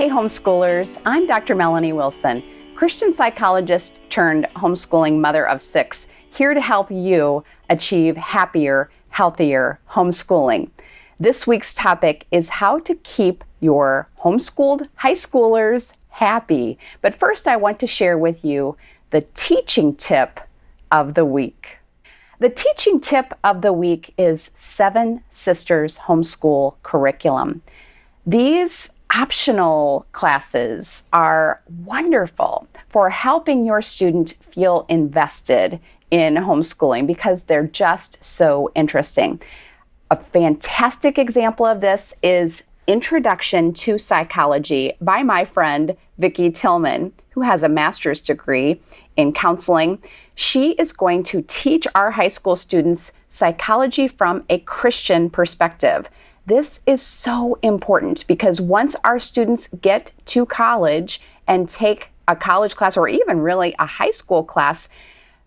Hey, homeschoolers. I'm Dr. Melanie Wilson, Christian psychologist turned homeschooling mother of six, here to help you achieve happier, healthier homeschooling. This week's topic is how to keep your homeschooled high schoolers happy. But first, I want to share with you the teaching tip of the week. The teaching tip of the week is Seven Sisters Homeschool Curriculum. These optional classes are wonderful for helping your student feel invested in homeschooling because they're just so interesting. A fantastic example of this is Introduction to Psychology by my friend Vicki Tillman, who has a master's degree in counseling. She is going to teach our high school students psychology from a Christian perspective. This is so important because once our students get to college and take a college class or even really a high school class,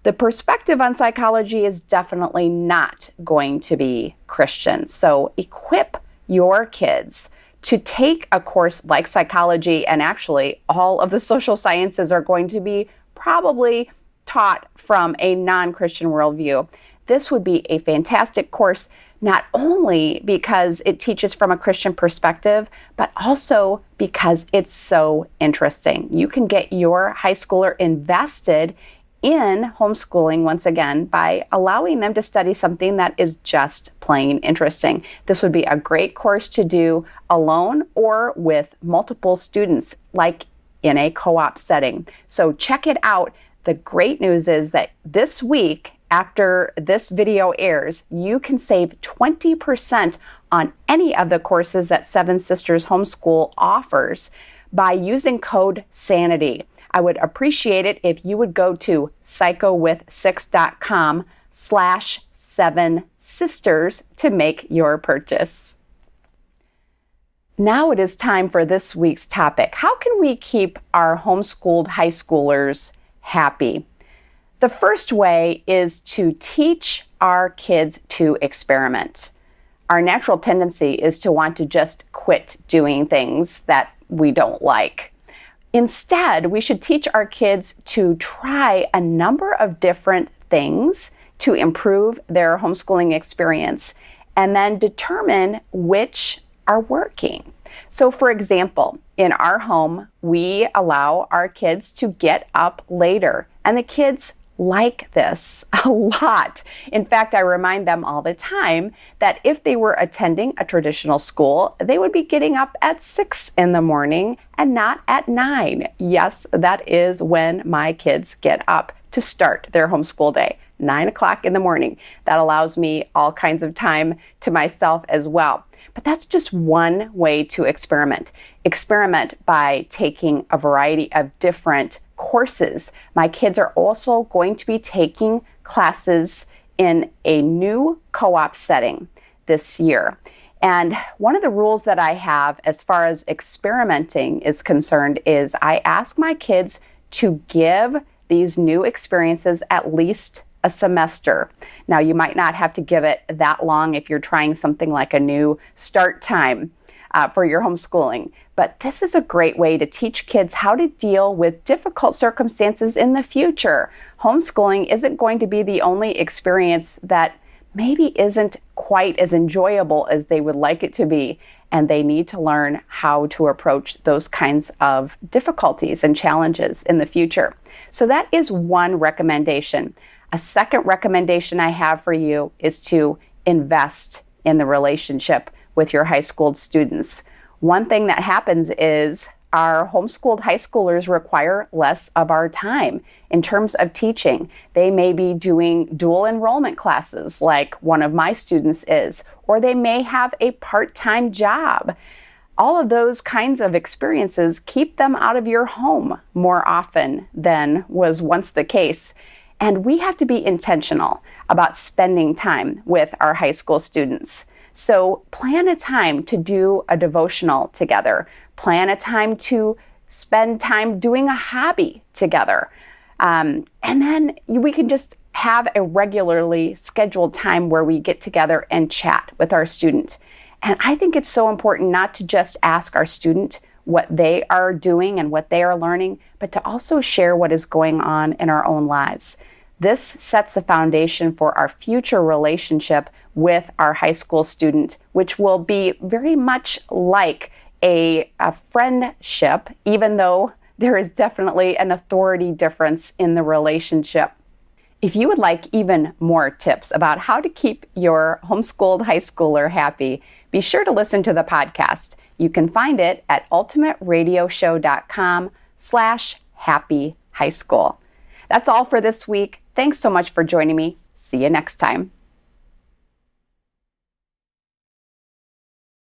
the perspective on psychology is definitely not going to be Christian. So equip your kids to take a course like psychology, and actually, all of the social sciences are going to be probably taught from a non Christian worldview. This would be a fantastic course, not only because it teaches from a Christian perspective, but also because it's so interesting. You can get your high schooler invested in homeschooling once again by allowing them to study something that is just plain interesting. This would be a great course to do alone or with multiple students, like in a co op setting. So check it out. The great news is that this week, after this video airs, you can save 20% on any of the courses that Seven Sisters Homeschool offers by using code SANITY. I would appreciate it if you would go to psychowith6.com slash seven sisters to make your purchase. Now it is time for this week's topic. How can we keep our homeschooled high schoolers happy. The first way is to teach our kids to experiment. Our natural tendency is to want to just quit doing things that we don't like. Instead, we should teach our kids to try a number of different things to improve their homeschooling experience and then determine which are working. So, for example, in our home, we allow our kids to get up later, and the kids like this a lot. In fact, I remind them all the time that if they were attending a traditional school, they would be getting up at six in the morning and not at nine. Yes, that is when my kids get up to start their homeschool day nine o'clock in the morning. That allows me all kinds of time to myself as well. But that's just one way to experiment. Experiment by taking a variety of different courses. My kids are also going to be taking classes in a new co op setting this year. And one of the rules that I have as far as experimenting is concerned is I ask my kids to give these new experiences at least a semester. Now, you might not have to give it that long if you're trying something like a new start time uh, for your homeschooling, but this is a great way to teach kids how to deal with difficult circumstances in the future. Homeschooling isn't going to be the only experience that maybe isn't quite as enjoyable as they would like it to be. And they need to learn how to approach those kinds of difficulties and challenges in the future. So, that is one recommendation. A second recommendation I have for you is to invest in the relationship with your high school students. One thing that happens is our homeschooled high schoolers require less of our time in terms of teaching. They may be doing dual enrollment classes, like one of my students is, or they may have a part time job. All of those kinds of experiences keep them out of your home more often than was once the case. And we have to be intentional about spending time with our high school students. So plan a time to do a devotional together, plan a time to spend time doing a hobby together. Um, and then we can just have a regularly scheduled time where we get together and chat with our student. And I think it's so important not to just ask our student what they are doing and what they are learning, but to also share what is going on in our own lives. This sets the foundation for our future relationship with our high school student, which will be very much like a, a friendship, even though there is definitely an authority difference in the relationship. If you would like even more tips about how to keep your homeschooled high schooler happy, be sure to listen to the podcast. You can find it at ultimateradioshow.com slash happy high school. That's all for this week. Thanks so much for joining me. See you next time.